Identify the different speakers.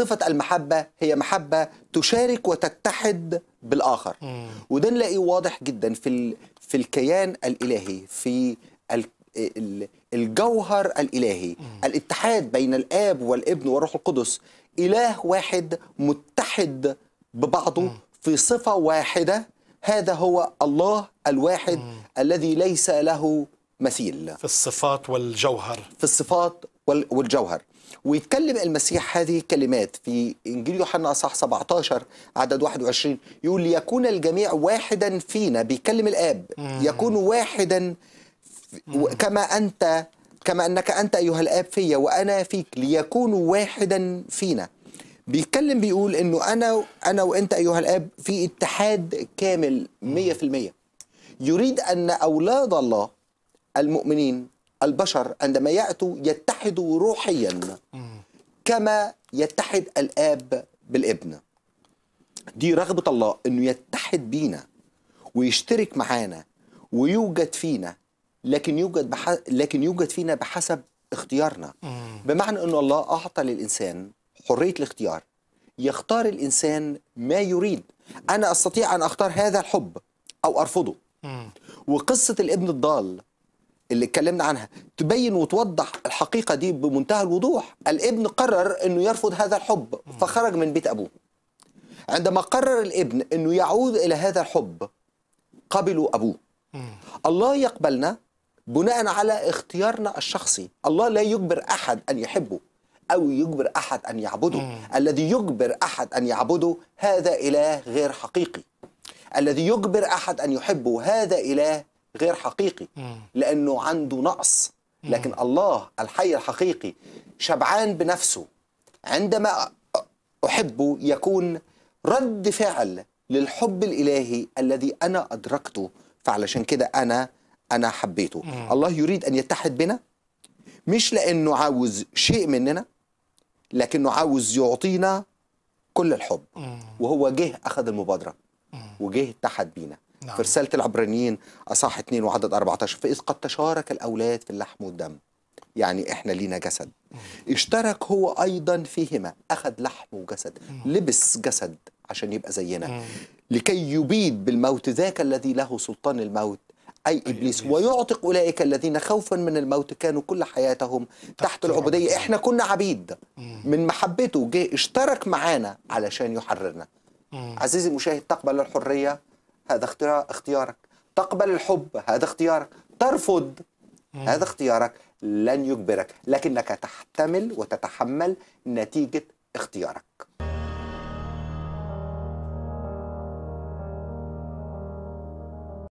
Speaker 1: صفة المحبة هي محبة تشارك وتتحد بالآخر وده نلاقيه واضح جدا في في الكيان الإلهي في الجوهر الإلهي مم. الاتحاد بين الآب والابن والروح القدس إله واحد متحد ببعضه مم. في صفة واحدة هذا هو الله الواحد مم. الذي ليس له مثيل في الصفات والجوهر في الصفات والجوهر ويتكلم المسيح هذه الكلمات في إنجيل يوحنا اصحاح 17 عدد 21 يقول ليكون الجميع واحدا فينا بيكلم الآب يكون واحدا كما أنت كما أنك أنت أيها الآب فيا وأنا فيك ليكونوا واحدا فينا بيتكلم بيقول انه انا انا وانت ايها الاب في اتحاد كامل 100% يريد ان اولاد الله المؤمنين البشر عندما يأتوا يتحدوا روحيا كما يتحد الآب بالابن دي رغبة الله أنه يتحد بينا ويشترك معانا ويوجد فينا لكن يوجد بح... لكن يوجد فينا بحسب اختيارنا بمعنى أن الله أعطى للإنسان حرية الاختيار يختار الإنسان ما يريد أنا أستطيع أن أختار هذا الحب أو أرفضه وقصة الابن الضال اللي اتكلمنا عنها تبين وتوضح الحقيقة دي بمنتهى الوضوح الابن قرر أنه يرفض هذا الحب فخرج من بيت أبوه عندما قرر الابن أنه يعود إلى هذا الحب قبلوا أبوه الله يقبلنا بناء على اختيارنا الشخصي الله لا يجبر أحد أن يحبه أو يجبر أحد أن يعبده الذي يجبر أحد أن يعبده هذا إله غير حقيقي الذي يجبر أحد أن يحبه هذا إله غير حقيقي لأنه عنده نقص لكن الله الحي الحقيقي شبعان بنفسه عندما أحبه يكون رد فعل للحب الإلهي الذي أنا أدركته فعلشان كده أنا أنا حبيته الله يريد أن يتحد بنا مش لأنه عاوز شيء مننا لكنه عاوز يعطينا كل الحب وهو جه أخذ المبادرة وجه اتحد بينا نعم. في رسالة العبرانيين أصح 2 وعدد 14 فإذ قد تشارك الأولاد في اللحم والدم يعني إحنا لينا جسد اشترك هو أيضا فيهما أخذ لحم وجسد لبس جسد عشان يبقى زينا لكي يبيد بالموت ذاك الذي له سلطان الموت أي أيوة، إبليس أيوة. ويعتق أولئك الذين خوفا من الموت كانوا كل حياتهم تحت العبودية إحنا كنا عبيد من محبته جه اشترك معانا علشان يحررنا عزيزي المشاهد تقبل الحرية هذا اختيارك تقبل الحب هذا اختيارك ترفض هذا اختيارك لن يجبرك لكنك تحتمل وتتحمل نتيجة اختيارك